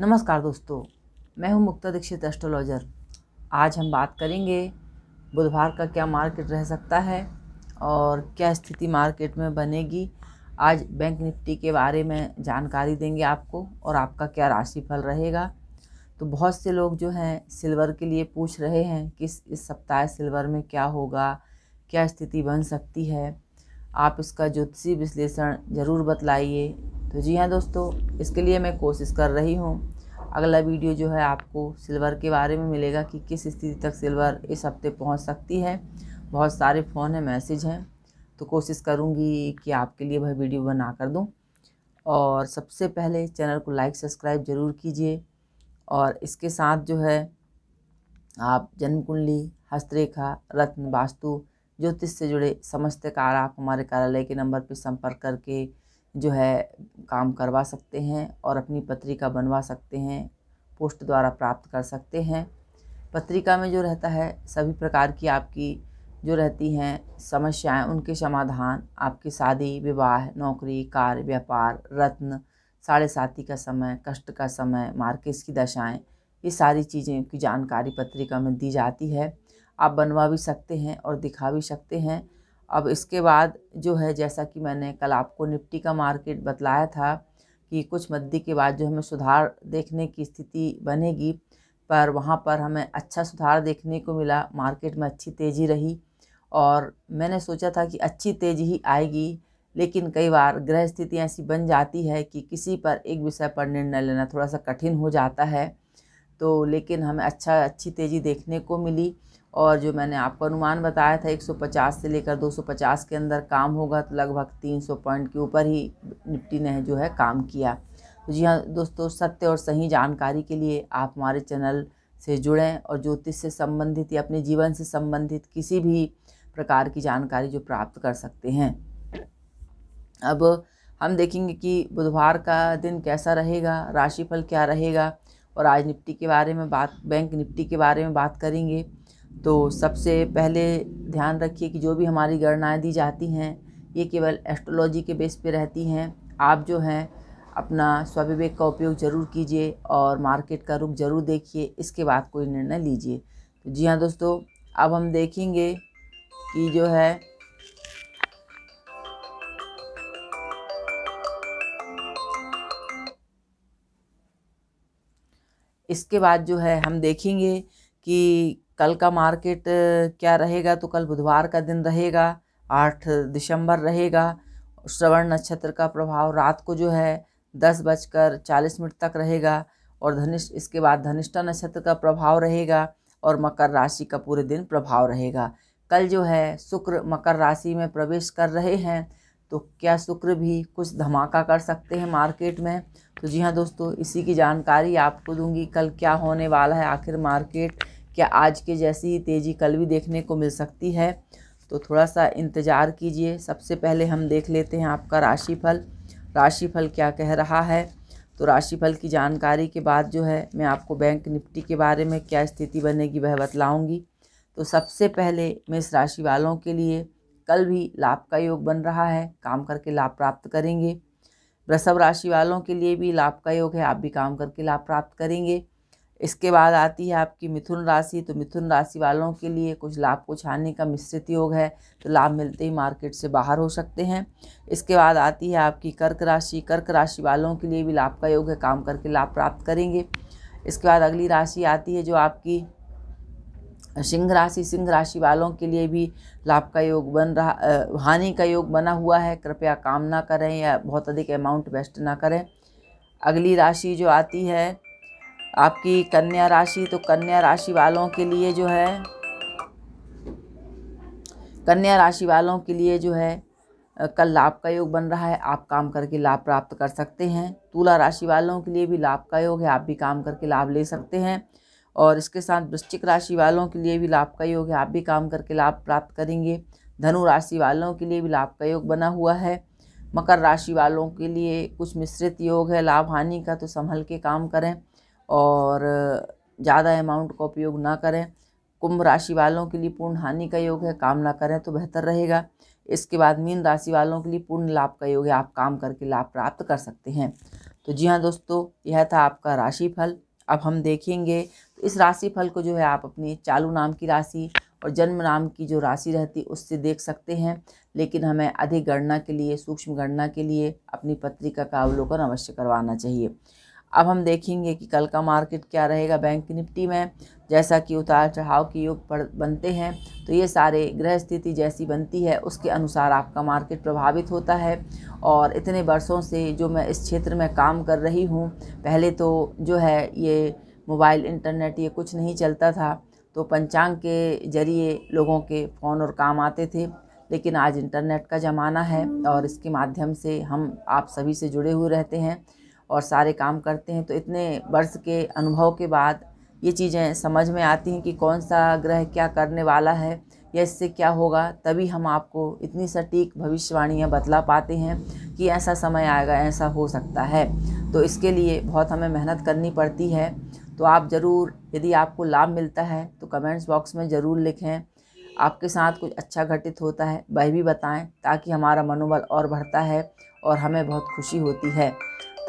नमस्कार दोस्तों मैं हूं मुक्ता दीक्षित एस्ट्रोलॉजर आज हम बात करेंगे बुधवार का क्या मार्केट रह सकता है और क्या स्थिति मार्केट में बनेगी आज बैंक निफ्टी के बारे में जानकारी देंगे आपको और आपका क्या राशिफल रहेगा तो बहुत से लोग जो हैं सिल्वर के लिए पूछ रहे हैं कि इस सप्ताह सिल्वर में क्या होगा क्या स्थिति बन सकती है आप इसका ज्योतिषी विश्लेषण ज़रूर बतलाइए तो जी हाँ दोस्तों इसके लिए मैं कोशिश कर रही हूँ अगला वीडियो जो है आपको सिल्वर के बारे में मिलेगा कि किस स्थिति तक सिल्वर इस हफ्ते पहुँच सकती है बहुत सारे फ़ोन हैं मैसेज हैं तो कोशिश करूँगी कि आपके लिए वह वीडियो बना कर दूँ और सबसे पहले चैनल को लाइक सब्सक्राइब ज़रूर कीजिए और इसके साथ जो है आप जन्म कुंडली हस्तरेखा रत्न वास्तु ज्योतिष से जुड़े समस्त कार आप हमारे कार्यालय के नंबर पर संपर्क करके जो है काम करवा सकते हैं और अपनी पत्रिका बनवा सकते हैं पोस्ट द्वारा प्राप्त कर सकते हैं पत्रिका में जो रहता है सभी प्रकार की आपकी जो रहती हैं समस्याएं उनके समाधान आपकी शादी विवाह नौकरी कार्य व्यापार रत्न साढ़े साथी का समय कष्ट का समय मार्केस की दशाएं ये सारी चीज़ें की जानकारी पत्रिका में दी जाती है आप बनवा भी सकते हैं और दिखा भी सकते हैं अब इसके बाद जो है जैसा कि मैंने कल आपको निफ्टी का मार्केट बतलाया था कि कुछ मद्दी के बाद जो हमें सुधार देखने की स्थिति बनेगी पर वहाँ पर हमें अच्छा सुधार देखने को मिला मार्केट में अच्छी तेज़ी रही और मैंने सोचा था कि अच्छी तेज़ी ही आएगी लेकिन कई बार ग्रह स्थितियाँ ऐसी बन जाती है कि किसी पर एक विषय पर निर्णय लेना थोड़ा सा कठिन हो जाता है तो लेकिन हमें अच्छा अच्छी तेज़ी देखने को मिली और जो मैंने आपको अनुमान बताया था 150 से लेकर 250 के अंदर काम होगा तो लगभग 300 पॉइंट के ऊपर ही निफ्टी ने जो है काम किया तो जी हाँ दोस्तों सत्य और सही जानकारी के लिए आप हमारे चैनल से जुड़ें और ज्योतिष से संबंधित या अपने जीवन से संबंधित किसी भी प्रकार की जानकारी जो प्राप्त कर सकते हैं अब हम देखेंगे कि बुधवार का दिन कैसा रहेगा राशिफल क्या रहेगा और आज निफ्टी के बारे में बात बैंक निफ्टी के बारे में बात करेंगे तो सबसे पहले ध्यान रखिए कि जो भी हमारी गणनाएँ दी जाती हैं ये केवल एस्ट्रोलॉजी के बेस पे रहती हैं आप जो हैं अपना स्वविवेक का उपयोग ज़रूर कीजिए और मार्केट का रुख ज़रूर देखिए इसके बाद कोई निर्णय लीजिए तो जी हाँ दोस्तों अब हम देखेंगे कि जो है इसके बाद जो है हम देखेंगे कि कल का मार्केट क्या रहेगा तो कल बुधवार का दिन रहेगा आठ दिसंबर रहेगा श्रवण नक्षत्र का प्रभाव रात को जो है दस बजकर चालीस मिनट तक रहेगा और धनिष्ठ इसके बाद धनिष्ठा नक्षत्र का प्रभाव रहेगा और मकर राशि का पूरे दिन प्रभाव रहेगा कल जो है शुक्र मकर राशि में प्रवेश कर रहे हैं तो क्या शुक्र भी कुछ धमाका कर सकते हैं मार्केट में तो जी हाँ दोस्तों इसी की जानकारी आपको दूंगी कल क्या होने वाला है आखिर मार्केट क्या आज के जैसी तेज़ी कल भी देखने को मिल सकती है तो थोड़ा सा इंतज़ार कीजिए सबसे पहले हम देख लेते हैं आपका राशिफल राशिफल क्या कह रहा है तो राशिफल की जानकारी के बाद जो है मैं आपको बैंक निफ्टी के बारे में क्या स्थिति बनेगी वह बतलाऊँगी तो सबसे पहले इस राशि वालों के लिए कल भी लाभ का योग बन रहा है काम करके लाभ प्राप्त करेंगे वृषभ राशि वालों के लिए भी लाभ का योग है आप भी काम करके लाभ प्राप्त करेंगे इसके बाद आती है आपकी मिथुन राशि तो मिथुन राशि वालों के लिए कुछ लाभ कुछ छाने का मिश्रित योग है तो लाभ मिलते ही मार्केट से बाहर हो सकते हैं इसके बाद आती है आपकी कर्क राशि कर्क राशि वालों के लिए भी लाभ का योग है काम करके लाभ प्राप्त करेंगे इसके बाद अगली राशि आती है जो आपकी सिंह राशि सिंह राशि वालों के लिए भी लाभ का योग बन रहा हानि का योग बना हुआ है कृपया काम ना करें या बहुत अधिक अमाउंट वेस्ट ना करें अगली राशि जो आती है आपकी कन्या राशि तो कन्या राशि वालों के लिए जो है कन्या राशि वालों के लिए जो है कल लाभ का योग बन रहा है आप काम करके लाभ प्राप्त कर सकते हैं तुला राशि वालों के लिए भी लाभ का योग है आप भी काम करके लाभ ले सकते हैं और इसके साथ वृश्चिक राशि वालों के लिए भी लाभ का योग है आप भी काम करके लाभ प्राप्त करेंगे धनु राशि वालों के लिए भी लाभ का योग बना हुआ है मकर राशि वालों के लिए कुछ मिश्रित योग है लाभ हानि का तो संभल के काम करें और ज़्यादा अमाउंट का उपयोग ना करें कुंभ राशि वालों के लिए पूर्ण हानि का योग है काम ना करें तो बेहतर रहेगा इसके बाद मीन राशि वालों के लिए पूर्ण लाभ का योग है आप काम करके लाभ प्राप्त कर सकते हैं तो जी हाँ दोस्तों यह था आपका राशिफल अब हम देखेंगे तो इस राशिफल को जो है आप अपनी चालू नाम की राशि और जन्म नाम की जो राशि रहती उससे देख सकते हैं लेकिन हमें अधिक गणना के लिए सूक्ष्म गणना के लिए अपनी पत्रिका का अवलोकन अवश्य करवाना चाहिए अब हम देखेंगे कि कल का मार्केट क्या रहेगा बैंक निफ्टी में जैसा कि उतार चढ़ाव के योग बनते हैं तो ये सारे ग्रह स्थिति जैसी बनती है उसके अनुसार आपका मार्केट प्रभावित होता है और इतने वर्षों से जो मैं इस क्षेत्र में काम कर रही हूँ पहले तो जो है ये मोबाइल इंटरनेट ये कुछ नहीं चलता था तो पंचांग के जरिए लोगों के फ़ोन और काम आते थे लेकिन आज इंटरनेट का ज़माना है और इसके माध्यम से हम आप सभी से जुड़े हुए रहते हैं और सारे काम करते हैं तो इतने वर्ष के अनुभव के बाद ये चीज़ें समझ में आती हैं कि कौन सा ग्रह क्या करने वाला है या इससे क्या होगा तभी हम आपको इतनी सटीक भविष्यवाणियाँ बतला पाते हैं कि ऐसा समय आएगा ऐसा हो सकता है तो इसके लिए बहुत हमें मेहनत करनी पड़ती है तो आप ज़रूर यदि आपको लाभ मिलता है तो कमेंट्स बॉक्स में ज़रूर लिखें आपके साथ कुछ अच्छा घटित होता है वह भी बताएं ताकि हमारा मनोबल और बढ़ता है और हमें बहुत खुशी होती है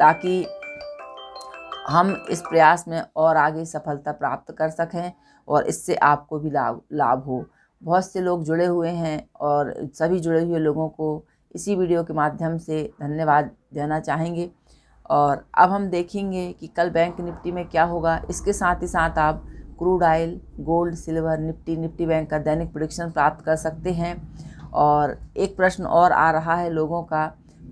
ताकि हम इस प्रयास में और आगे सफलता प्राप्त कर सकें और इससे आपको भी लाभ लाभ हो बहुत से लोग जुड़े हुए हैं और सभी जुड़े हुए लोगों को इसी वीडियो के माध्यम से धन्यवाद देना चाहेंगे और अब हम देखेंगे कि कल बैंक निफ्टी में क्या होगा इसके साथ ही साथ आप crude oil gold silver Nifty Nifty bank का दैनिक प्रोडिक्शन प्राप्त कर सकते हैं और एक प्रश्न और आ रहा है लोगों का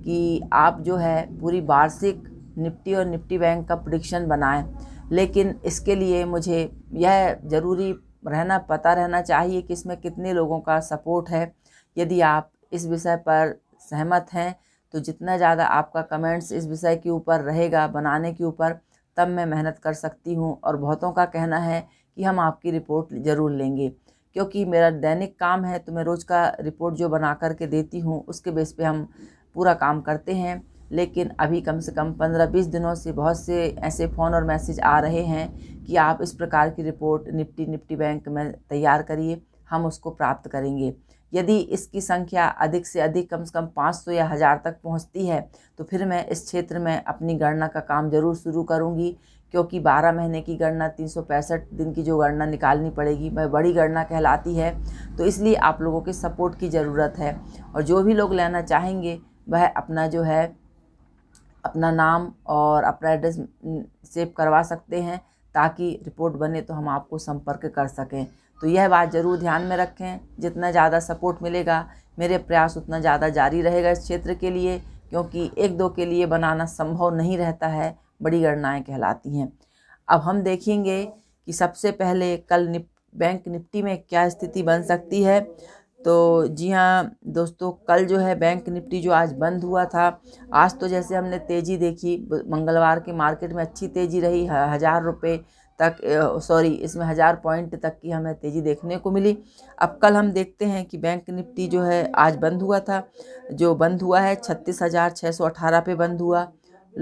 कि आप जो है पूरी वार्षिक निफ्टी और निफ्टी बैंक का प्रडिक्शन बनाएं लेकिन इसके लिए मुझे यह ज़रूरी रहना पता रहना चाहिए कि इसमें कितने लोगों का सपोर्ट है यदि आप इस विषय पर सहमत हैं तो जितना ज़्यादा आपका कमेंट्स इस विषय के ऊपर रहेगा बनाने के ऊपर तब मैं मेहनत कर सकती हूँ और बहुतों का कहना है कि हम आपकी रिपोर्ट ज़रूर लेंगे क्योंकि मेरा दैनिक काम है तो मैं रोज़ का रिपोर्ट जो बना कर के देती हूँ उसके बेस पे हम पूरा काम करते हैं लेकिन अभी कम से कम पंद्रह बीस दिनों से बहुत से ऐसे फ़ोन और मैसेज आ रहे हैं कि आप इस प्रकार की रिपोर्ट निफ्टी निफ्टी बैंक में तैयार करिए हम उसको प्राप्त करेंगे यदि इसकी संख्या अधिक से अधिक कम से कम पाँच सौ या हज़ार तक पहुंचती है तो फिर मैं इस क्षेत्र में अपनी गणना का काम ज़रूर शुरू करूंगी क्योंकि बारह महीने की गणना तीन सौ पैंसठ दिन की जो गणना निकालनी पड़ेगी वह बड़ी गणना कहलाती है तो इसलिए आप लोगों के सपोर्ट की ज़रूरत है और जो भी लोग लेना चाहेंगे वह अपना जो है अपना नाम और अपना एड्रेस सेव करवा सकते हैं ताकि रिपोर्ट बने तो हम आपको संपर्क कर सकें तो यह बात ज़रूर ध्यान में रखें जितना ज़्यादा सपोर्ट मिलेगा मेरे प्रयास उतना ज़्यादा जारी रहेगा इस क्षेत्र के लिए क्योंकि एक दो के लिए बनाना संभव नहीं रहता है बड़ी गणनाएँ कहलाती हैं अब हम देखेंगे कि सबसे पहले कल निप बैंक निफ्टी में क्या स्थिति बन सकती है तो जी हाँ दोस्तों कल जो है बैंक निफ्टी जो आज बंद हुआ था आज तो जैसे हमने तेज़ी देखी मंगलवार के मार्केट में अच्छी तेज़ी रही हज़ार रुपये तक सॉरी इसमें हज़ार पॉइंट तक की हमें तेज़ी देखने को मिली अब कल हम देखते हैं कि बैंक निफ्टी जो है आज बंद हुआ था जो बंद हुआ है छत्तीस हज़ार छः सौ अठारह पे बंद हुआ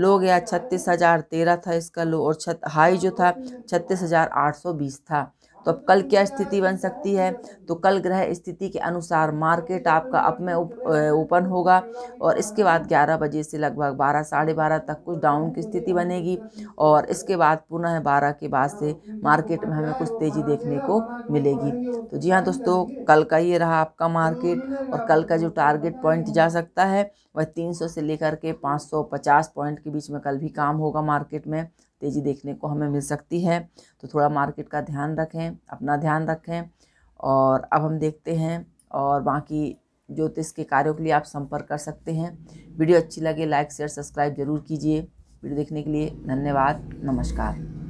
लो गया छत्तीस हज़ार तेरह था इसका लो और छत हाई जो था छत्तीस हज़ार आठ सौ बीस था तो अब कल क्या स्थिति बन सकती है तो कल ग्रह स्थिति के अनुसार मार्केट आपका अप में ओपन होगा और इसके बाद 11 बजे से लगभग बारह साढ़े बारह तक कुछ डाउन की स्थिति बनेगी और इसके बाद पुनः बारह के बाद से मार्केट में हमें कुछ तेज़ी देखने को मिलेगी तो जी हाँ दोस्तों कल का ये रहा आपका मार्केट और कल का जो टारगेट पॉइंट जा सकता है वह तीन से लेकर के पाँच पॉइंट के बीच में कल भी काम होगा मार्केट में तेज़ी देखने को हमें मिल सकती है तो थोड़ा मार्केट का ध्यान रखें अपना ध्यान रखें और अब हम देखते हैं और बाकी ज्योतिष के कार्यों के लिए आप संपर्क कर सकते हैं वीडियो अच्छी लगे लाइक शेयर सब्सक्राइब जरूर कीजिए वीडियो देखने के लिए धन्यवाद नमस्कार